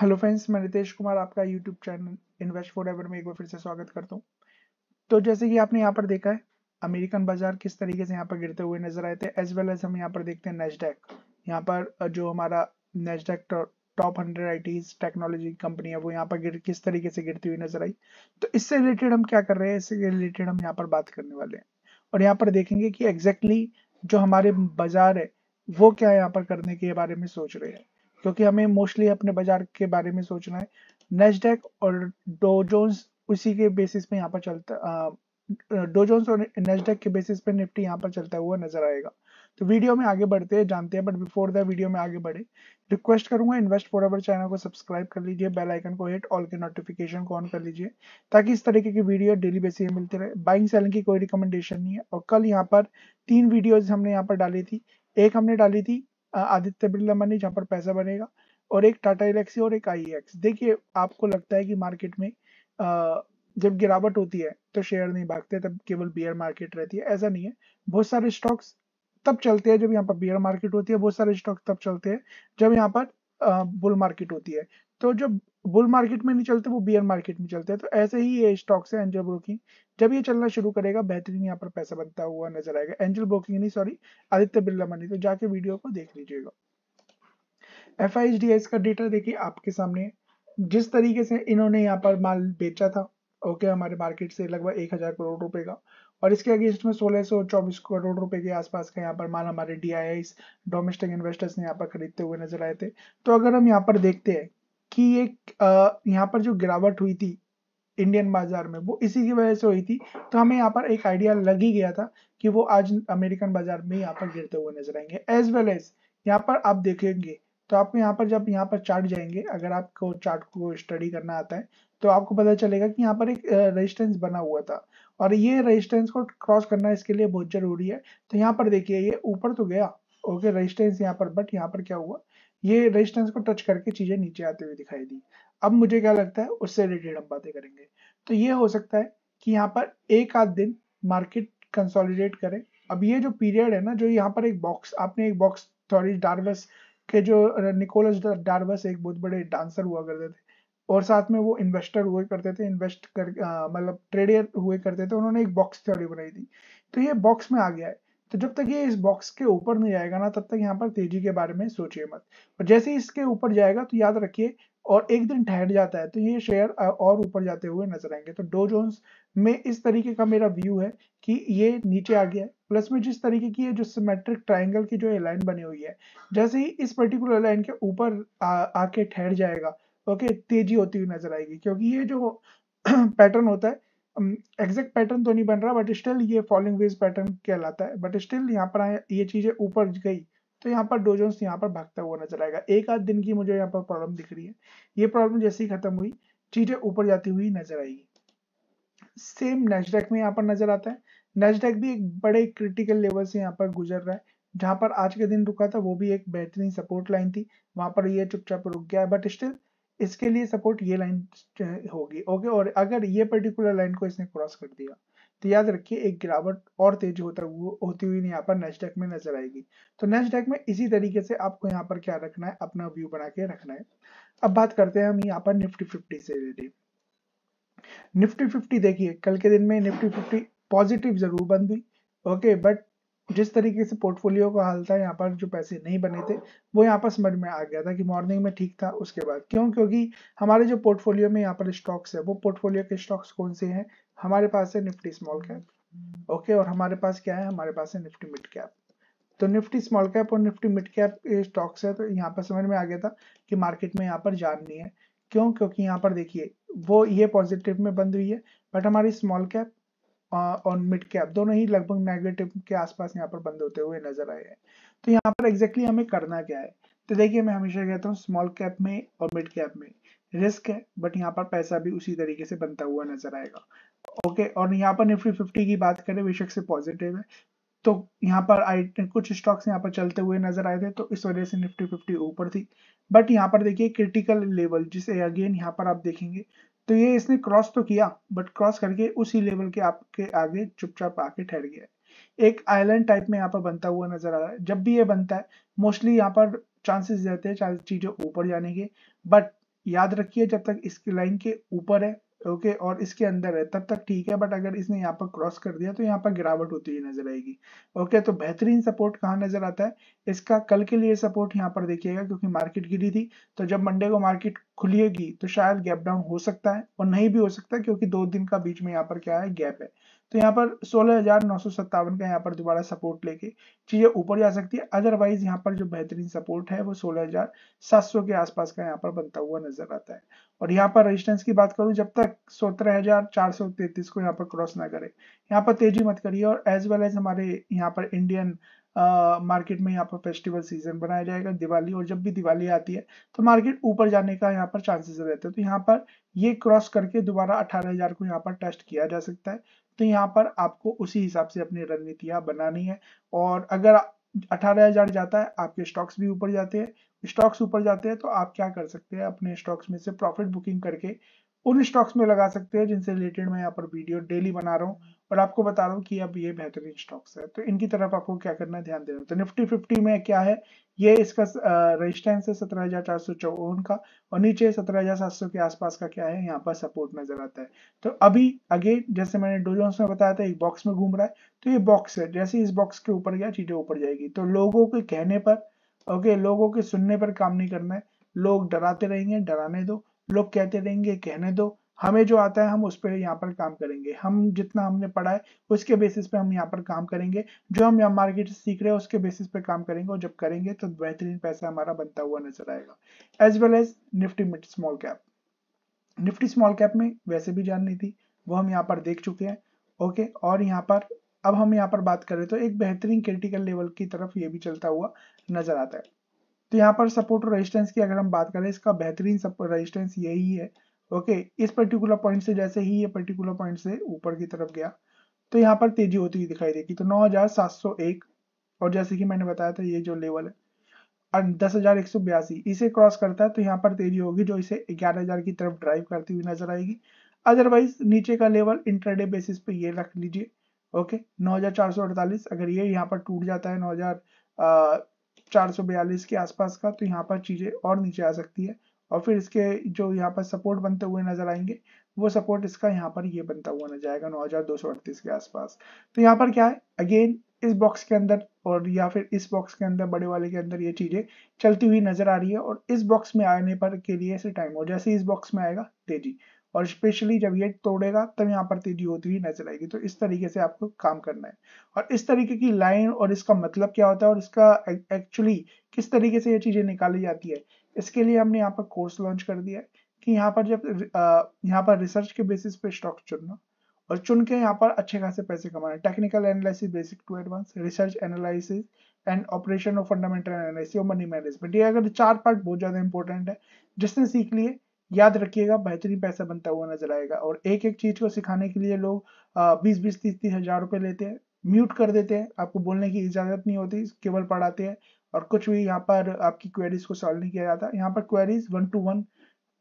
hello friends मैं रितेश कुमार आपका YouTube channel invest forever में एक बार फिर से स्वागत करता हूँ तो जैसे कि आपने यहाँ पर देखा है अमेरिकन बाजार किस तरीके से यहाँ पर गिरते हुए नजर आए थे एज वेल एज हम यहाँ पर देखते हैं नेस्डेक यहाँ पर जो हमारा Nasdaq top hundred I technology company है वो यहाँ पर किस तरीके से गिरती हुई नजर आई तो इससे रिलेटेड हम क्या कर रहे हैं इससे रिलेटेड हम यहाँ पर बात करने वाले हैं और यहाँ पर देखेंगे कि एग्जैक्टली exactly जो हमारे बाजार है वो क्या यहाँ पर करने के बारे में सोच रहे हैं क्योंकि हमें मोस्टली अपने बाजार के बारे में सोचना है नेस्डेक और डोजोन्स उसी के बेसिस पे यहाँ पर चलता डोजोन्स और नेस्डेक के बेसिस पे निफ्टी यहाँ पर चलता हुआ नजर आएगा तो वीडियो में आगे बढ़ते हैं जानते हैं बट बिफोर द वीडियो में आगे बढ़े रिक्वेस्ट करूंगा इन्वेस्ट फॉर अवर चैनल को सब्सक्राइब कर लीजिए बेल आइकन को हिट ऑल के नोटिफिकेशन को ऑन कर लीजिए ताकि इस तरीके की वीडियो डेली बेसिस में मिलते रहे बाइंग सेलिंग की कोई रिकमेंडेशन नहीं है और कल यहाँ पर तीन वीडियोज हमने यहाँ पर डाली थी एक हमने डाली थी आदित्य बिरला मनी जहाँ पर पैसा बनेगा और एक टाटा इलेक्सी और एक आई देखिए आपको लगता है कि मार्केट में जब गिरावट होती है तो शेयर नहीं भागते तब केवल बियर मार्केट रहती है ऐसा नहीं है बहुत सारे स्टॉक्स तब चलते हैं जब यहाँ पर बियर मार्केट होती है बहुत सारे स्टॉक तब चलते हैं जब यहाँ पर बुल मार्केट होती है तो जब बुल मार्केट में नहीं चलते वो बियर मार्केट में चलते हैं तो ऐसे ही ये स्टॉक्स है एंजल ब्रोकिंग जब ये चलना शुरू करेगा बेहतरीन यहाँ पर पैसा बनता हुआ नजर आएगा एंजल ब्रोकिंग नहीं सॉरी आदित्य बिरला मनी तो जाके वीडियो को देख लीजिएगा एफ आई का डेटा देखिए आपके सामने जिस तरीके से इन्होंने यहाँ पर माल बेचा था ओके हमारे मार्केट से लगभग एक हजार करोड़ रुपए का और इसके अगेंस्ट में सोलह सौ चौबीस करोड़ रुपए के आसपास का यहाँ पर माल हमारे डी डोमेस्टिक इन्वेस्टर्स ने यहाँ पर खरीदते हुए नजर आए थे तो अगर हम यहाँ पर देखते हैं कि एक यहाँ पर जो गिरावट हुई थी इंडियन बाजार में वो इसी की वजह से हुई थी तो हमें यहाँ पर एक आइडिया लग ही गया था कि वो आज अमेरिकन बाजार में यहाँ पर गिरते हुए नजर आएंगे एज वेल एज यहाँ पर आप देखेंगे तो आपको यहाँ पर जब यहाँ पर चार्ट जाएंगे अगर आपको चार्ट को स्टडी करना आता है तो आपको पता चलेगा कि यहाँ पर एक रेजिस्टेंस बना हुआ था और ये रेजिस्टेंस को क्रॉस करना इसके लिए बहुत जरूरी है तो यहाँ पर देखिए ये ऊपर तो गया ओके रेजिस्टेंस यहाँ पर बट यहाँ पर क्या हुआ ये रेजिस्टेंस को टच करके चीजें नीचे आते हुए दिखाई दी अब मुझे क्या लगता है उससे रिलेटेड हम बातें करेंगे तो ये हो सकता है कि यहाँ पर एक आध दिन मार्केट कंसोलिडेट करे अब ये जो पीरियड है ना जो यहाँ पर एक बॉक्स आपने एक बॉक्स थोड़ी डार्वस के जो निकोलस डार्वस एक बहुत बड़े डांसर हुआ करते थे और साथ में वो इन्वेस्टर हुए करते थे इन्वेस्ट कर मतलब ट्रेडर हुए करते थे उन्होंने एक बॉक्स थ्योरी बनाई थी तो ये बॉक्स में आ गया है तो जब तक ये इस बॉक्स के ऊपर नहीं जाएगा ना तब तक यहाँ पर तेजी के बारे में सोचिए मत और जैसे ही इसके ऊपर जाएगा तो याद रखिए और एक दिन ठहर जाता है तो ये शेयर और ऊपर जाते हुए नजर आएंगे तो डो जोन्स में इस तरीके का मेरा व्यू है कि ये नीचे आ गया है प्लस में जिस तरीके की है जो सिमेट्रिक ट्राइंगल की जो लाइन बनी हुई है जैसे ही इस पर्टिकुलर लाइन के ऊपर आके ठहर जाएगा ओके तेजी होती हुई नजर आएगी क्योंकि ये जो पैटर्न होता है एग्जैक्ट um, पैटर्न तो नहीं बन रहा बट स्टिल ये फॉलोइंग वेज पैटर्न कहलाता है बट स्टिल यहाँ पर ये चीज़ें ऊपर गई तो यहाँ पर डोजोन्स यहाँ पर भागता हुआ नजर आएगा एक आध दिन की मुझे यहाँ पर प्रॉब्लम दिख रही है ये प्रॉब्लम जैसे ही खत्म हुई चीज़ें ऊपर जाती हुई नजर आएगी सेम नेस्डेक में यहाँ पर नजर आता है नेस्डेक भी एक बड़े क्रिटिकल लेवल से यहाँ पर गुजर रहा है जहां पर आज के दिन रुका था वो भी एक बेहतरीन सपोर्ट लाइन थी वहां पर ये चुपचाप रुक गया है बट स्टिल इसके लिए सपोर्ट ये लाइन होगी ओके और अगर ये पर्टिकुलर लाइन को इसने क्रॉस कर दिया तो याद रखिए एक गिरावट और तेज होता होती हुई यहाँ पर नेस्डेक में नजर आएगी तो नेस्डेक में इसी तरीके से आपको यहाँ पर क्या रखना है अपना व्यू बना के रखना है अब बात करते हैं हम यहाँ पर निफ्टी फिफ्टी से रिलेटेड निफ्टी फिफ्टी देखिए कल के दिन में निफ्टी फिफ्टी पॉजिटिव जरूर बंद हुई ओके बट जिस तरीके से पोर्टफोलियो का हाल था यहाँ पर जो पैसे नहीं बने थे वो यहाँ पर समझ में आ गया था कि मॉर्निंग में ठीक था उसके बाद क्यों क्योंकि हमारे जो पोर्टफोलियो में यहाँ पर स्टॉक्स है वो पोर्टफोलियो के स्टॉक्स कौन से हैं हमारे पास है निफ्टी स्मॉल कैप ओके और हमारे पास क्या है हमारे पास है निफ्टी मिड कैप तो निफ्टी स्मॉल कैप और निफ्टी मिड कैप स्टॉक्स है तो यहाँ पर समझ में आ गया था कि मार्केट में यहाँ पर जान नहीं है क्यों क्योंकि यहाँ पर देखिए वो ये पॉजिटिव में बंद हुई है बट हमारी स्मॉल कैप और मिड कैप दोनों ही लगभग नेगेटिव के आसपास यहाँ पर बंद होते हुए नजर आए हैं तो यहाँ पर एग्जैक्टली exactly हमें करना क्या है तो देखिए मैं हमेशा कहता हूँ स्मॉल कैप में और मिड कैप में रिस्क है बट यहाँ पर पैसा भी उसी तरीके से बनता हुआ नजर आएगा ओके okay, और यहाँ पर निफ्टी फिफ्टी की बात करें बेशक से पॉजिटिव है तो यहाँ पर आई कुछ स्टॉक्स यहाँ पर चलते हुए नजर आए थे तो इस वजह से निफ्टी फिफ्टी ऊपर थी बट यहाँ पर देखिए क्रिटिकल लेवल जिसे अगेन यहाँ पर आप देखेंगे तो ये इसने क्रॉस तो किया बट क्रॉस करके उसी लेवल के आपके आगे चुपचाप आके ठहर गया है एक आइलैंड टाइप में यहाँ पर बनता हुआ नजर आ रहा है जब भी ये बनता है मोस्टली यहाँ पर चांसेस रहते हैं चीजें ऊपर जाने के बट याद रखिए जब तक इसकी लाइन के ऊपर है ओके और इसके अंदर है तब तक ठीक है बट अगर इसने यहाँ पर क्रॉस कर दिया तो यहाँ पर गिरावट होती हुई नजर आएगी ओके तो बेहतरीन सपोर्ट कहाँ नजर आता है इसका कल के लिए सपोर्ट यहाँ पर देखिएगा क्योंकि मार्केट गिरी थी तो जब मंडे को मार्केट खुलेगी तो शायद गैप डाउन हो सकता है और नहीं भी हो सकता क्योंकि दो दिन का बीच में यहाँ पर क्या है गैप है तो यहाँ पर सोलह हजार नौ सौ सत्तावन का यहाँ पर दोबारा सपोर्ट लेके चीजें ऊपर जा सकती है अदरवाइज यहाँ पर जो बेहतरीन सपोर्ट है वो सोलह हजार सात सौ के आसपास का यहाँ पर बनता हुआ नजर आता है और यहाँ पर रेजिस्टेंस की बात करूं जब तक सत्रह हजार चार सौ तैतीस को यहाँ पर क्रॉस ना करे यहाँ पर तेजी मत करिए और एज वेल एज हमारे यहाँ पर इंडियन मार्केट में यहाँ पर फेस्टिवल सीजन बनाया जाएगा दिवाली और जब भी दिवाली आती है तो मार्केट ऊपर जाने का यहाँ पर चांसेस रहते हैं तो यहाँ पर ये क्रॉस करके दोबारा 18,000 को यहाँ पर टेस्ट किया जा सकता है तो यहाँ पर आपको उसी हिसाब से अपनी रणनीतियाँ बनानी है और अगर 18,000 जाता है आपके स्टॉक्स भी ऊपर जाते हैं स्टॉक्स ऊपर जाते हैं तो आप क्या कर सकते हैं अपने स्टॉक्स में से प्रॉफिट बुकिंग करके उन स्टॉक्स में लगा सकते हैं जिनसे रिलेटेड मैं यहाँ पर वीडियो डेली बना रहा हूँ और आपको बता रहा हूँ कि अब ये बेहतरीन स्टॉक्स है तो इनकी तरफ आपको क्या करना है ध्यान देना तो निफ्टी फिफ्टी में क्या है ये इसका रजिस्टेंस है सत्रह हजार चार सौ चौवन का और नीचे सत्रह हजार सात सौ के आसपास का क्या है यहाँ पर सपोर्ट नजर आता है तो अभी अगेन जैसे मैंने डोजोन्स में बताया था एक बॉक्स में घूम रहा है तो ये बॉक्स है जैसे इस बॉक्स के ऊपर गया चीजें ऊपर जाएगी तो लोगों के कहने पर ओके लोगों के सुनने पर काम नहीं करना है लोग डराते रहेंगे डराने दो लोग कहते रहेंगे कहने दो हमें जो आता है हम उस पर यहाँ पर काम करेंगे हम जितना हमने पढ़ा है उसके बेसिस पे हम यहाँ पर काम करेंगे जो हम यहाँ मार्केट सीख रहे हैं उसके बेसिस पे काम करेंगे और जब करेंगे तो बेहतरीन पैसा हमारा बनता हुआ नजर आएगा as well as Nifty mid small cap Nifty small cap में वैसे भी जाननी थी वो हम यहाँ पर देख चुके हैं ओके और यहाँ पर अब हम यहाँ पर बात करें तो एक बेहतरीन क्रिटिकल लेवल की तरफ ये भी चलता हुआ नजर आता है तो यहाँ पर सपोर्ट और रेजिस्टेंस की अगर हम बात करें इसका बेहतरीन रेजिस्टेंस यही है ओके इस पर्टिकुलर पॉइंट से जैसे ही ये पर्टिकुलर पॉइंट से ऊपर की तरफ गया तो यहाँ पर तेजी होती हुई दिखाई देगी तो नौ और जैसे कि मैंने बताया था ये जो लेवल है दस हजार एक सौ बयासी इसे क्रॉस करता है तो यहाँ पर तेजी होगी जो इसे ग्यारह हजार की तरफ ड्राइव करती हुई नजर आएगी अदरवाइज नीचे का लेवल इंटरडे बेसिस पे ये रख लीजिए ओके नौ हजार चार सौ अड़तालीस अगर ये यहाँ पर टूट जाता है नौ हजार 442 के आसपास का तो यहाँ पर चीज़ें और नीचे आ सकती है और फिर इसके जो यहाँ पर सपोर्ट बनते हुए नजर आएंगे वो सपोर्ट इसका यहाँ पर ये बनता हुआ नजर आएगा नौ के आसपास तो यहाँ पर क्या है अगेन इस बॉक्स के अंदर और या फिर इस बॉक्स के अंदर बड़े वाले के अंदर ये चीजें चलती हुई नजर आ रही है और इस बॉक्स में आने पर के लिए टाइम और जैसे इस बॉक्स में आएगा तेजी और स्पेशली जब ये तोड़ेगा तब यहाँ पर तेजी होती हुई नजर आएगी तो इस तरीके से आपको काम करना है और इस तरीके की लाइन और इसका मतलब क्या होता है और इसका एक्चुअली किस तरीके से ये चीजें निकाली जाती है इसके लिए हमने यहाँ पर कोर्स लॉन्च कर दिया है कि यहाँ पर जब यहाँ पर रिसर्च के बेसिस पे स्टॉक चुनना और चुन के यहाँ पर अच्छे खासे पैसे कमाने technical analysis basic to advance research analysis and operation of fundamental analysis और मनी मैनेजमेंट ये अगर चार पार्ट बहुत ज़्यादा इंपॉर्टेंट है जिसने सीख लिए याद रखिएगा बेहतरीन पैसा बनता हुआ नजर आएगा और एक एक चीज को सिखाने के लिए लोग बीस बीस तीस तीस हजार रुपए लेते हैं म्यूट कर देते हैं आपको बोलने की इजाजत नहीं होती केवल पढ़ाते हैं और कुछ भी यहाँ पर आपकी क्वेरीज को सॉल्व नहीं किया जाता यहाँ पर क्वेरीज वन टू वन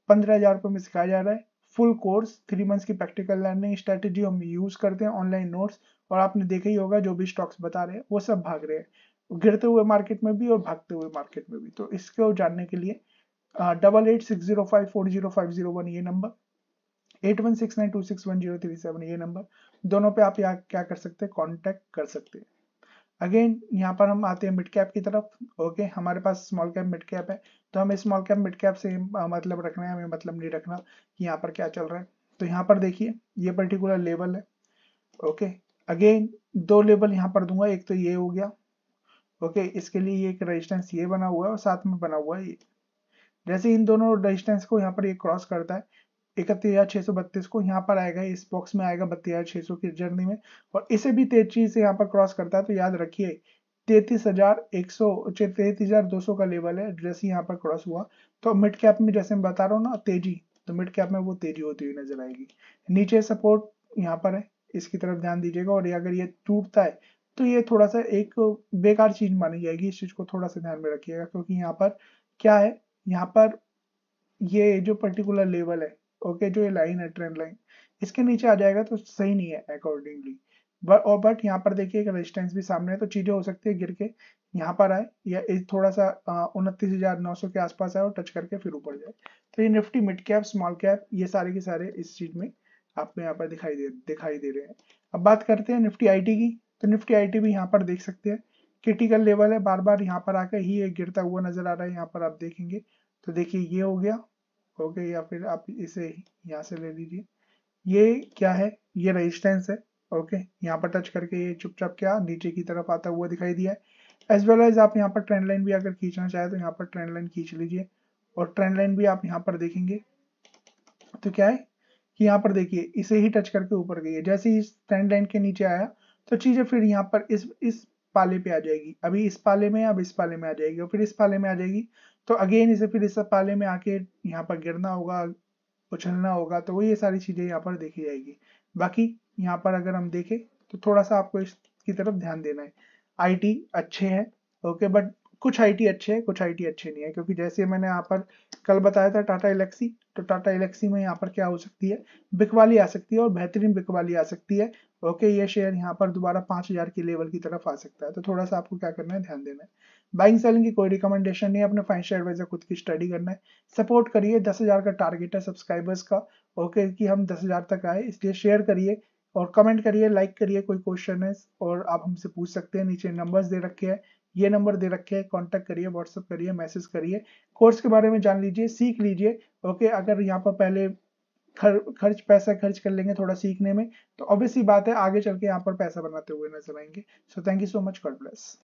पंद्रह हजार रुपये में सिखाया जा रहा है फुल कोर्स थ्री मंथ्स की प्रैक्टिकल लर्निंग स्ट्रेटेजी हम यूज करते हैं ऑनलाइन नोट्स और आपने देखा ही होगा जो भी स्टॉक्स बता रहे हैं वो सब भाग रहे हैं गिरते हुए मार्केट में भी और भागते हुए मार्केट में भी तो इसको जानने के लिए double eight six zero five four zero five zero one ये नंबर eight one six nine two six one zero three seven ये नंबर दोनों पे आप यहाँ क्या कर सकते हैं कॉन्टेक्ट कर सकते हैं अगेन यहाँ पर हम आते हैं मिड कैप की तरफ ओके okay, हमारे पास स्मॉल कैप मिड कैप है तो हमें स्मॉल कैप मिड कैप से मतलब रखना है हमें मतलब नहीं रखना कि यहाँ पर क्या चल रहा है तो यहाँ पर देखिए ये पर्टिकुलर लेवल है ओके okay, अगेन दो लेवल यहाँ पर दूंगा एक तो ये हो गया ओके okay, इसके लिए ये एक रेजिस्टेंस ये बना हुआ है और साथ में बना हुआ है ये जैसे इन दोनों डिस्टेंस को यहाँ पर ये क्रॉस करता है इकतीस हजार छह सौ बत्तीस को यहाँ पर आएगा इस बॉक्स में आएगा बत्तीस हजार छह सौ की जर्नी में और इसे भी तेजी से यहाँ पर क्रॉस करता है तो याद रखिए तैतीस हजार एक सौ तैतीस हजार दो सौ का लेवल है जैसे यहाँ पर क्रॉस हुआ तो मिड कैप में जैसे मैं बता रहा हूँ ना तेजी तो मिड कैप में वो तेजी होती हुई नजर आएगी नीचे सपोर्ट यहाँ पर है इसकी तरफ ध्यान दीजिएगा और अगर ये टूटता है तो ये थोड़ा सा एक बेकार चीज मानी जाएगी इस चीज को थोड़ा सा ध्यान में रखिएगा क्योंकि यहाँ पर क्या है यहाँ पर ये जो पर्टिकुलर लेवल है ओके जो ये लाइन है ट्रेंड लाइन इसके नीचे आ जाएगा तो सही नहीं है अकॉर्डिंगली बट और बट यहाँ पर देखिए एक रेजिस्टेंस भी सामने है तो चीजें हो सकती है गिर के यहाँ पर आए या इस थोड़ा सा उनतीस हजार नौ सौ के आसपास आए और टच करके फिर ऊपर जाए तो ये Nifty mid cap small cap ये सारे के सारे इस चीज में आपको यहाँ पर दिखाई दे दिखाई दे रहे हैं अब बात करते हैं निफ्टी आईटी की तो निफ्टी आईटी भी यहाँ पर देख सकते हैं क्रिटिकल लेवल है बार बार यहाँ पर आकर ही ये गिरता हुआ नजर आ रहा है यहाँ पर आप देखेंगे तो देखिए ये हो गया हो गया या फिर आप इसे यहाँ से ले लीजिए ये क्या है ये रेजिस्टेंस है ओके यहाँ पर टच करके ये चुपचाप क्या नीचे की तरफ आता हुआ दिखाई दिया है एज वेल एज आप यहाँ पर ट्रेंड लाइन भी अगर खींचना चाहे तो यहाँ पर ट्रेंड लाइन खींच लीजिए और ट्रेंड लाइन भी आप यहाँ पर देखेंगे तो क्या है कि यहाँ पर देखिए इसे ही टच करके ऊपर गई है जैसे ही ट्रेंड लाइन के नीचे आया तो चीजें फिर यहाँ पर इस इस पाले पे आ जाएगी अभी इस पाले में अब इस पाले में आ जाएगी और फिर इस पाले में आ जाएगी तो अगेन इसे फिर इस पाले में आके यहाँ पर गिरना होगा उछलना होगा तो वो ये सारी चीज़ें यहाँ पर देखी जाएगी बाकी यहाँ पर अगर हम देखें तो थोड़ा सा आपको इसकी तरफ ध्यान देना है आईटी अच्छे हैं ओके बट कुछ आईटी अच्छे हैं कुछ आईटी अच्छे नहीं है क्योंकि जैसे मैंने यहाँ पर कल बताया था टाटा इलेक्सी तो टाटा इलेक्सी में यहाँ पर क्या हो सकती है बिकवाली आ सकती है और बेहतरीन बिकवाली आ सकती है ओके ये शेयर यहाँ पर दोबारा पांच हजार के लेवल की तरफ आ सकता है तो थोड़ा सा आपको क्या करना है ध्यान देना है बाइंग सेलिंग की कोई रिकमेंडेशन नहीं है अपने फाइनेंशियल एडवाइजर खुद की स्टडी करना है सपोर्ट करिए दस हजार का टारगेट है सब्सक्राइबर्स का ओके कि हम दस हजार तक आए इसलिए शेयर करिए और कमेंट करिए लाइक करिए कोई क्वेश्चन है और आप हमसे पूछ सकते हैं नीचे नंबर्स दे रखे हैं ये नंबर दे रखे हैं कांटेक्ट करिए व्हाट्सअप करिए मैसेज करिए कोर्स के बारे में जान लीजिए सीख लीजिए ओके अगर यहाँ पर पहले खर, खर्च पैसा खर्च कर लेंगे थोड़ा सीखने में तो ऑब्वियसली बात है आगे चल के यहाँ पर पैसा बनाते हुए नजर आएंगे so thank you so much God bless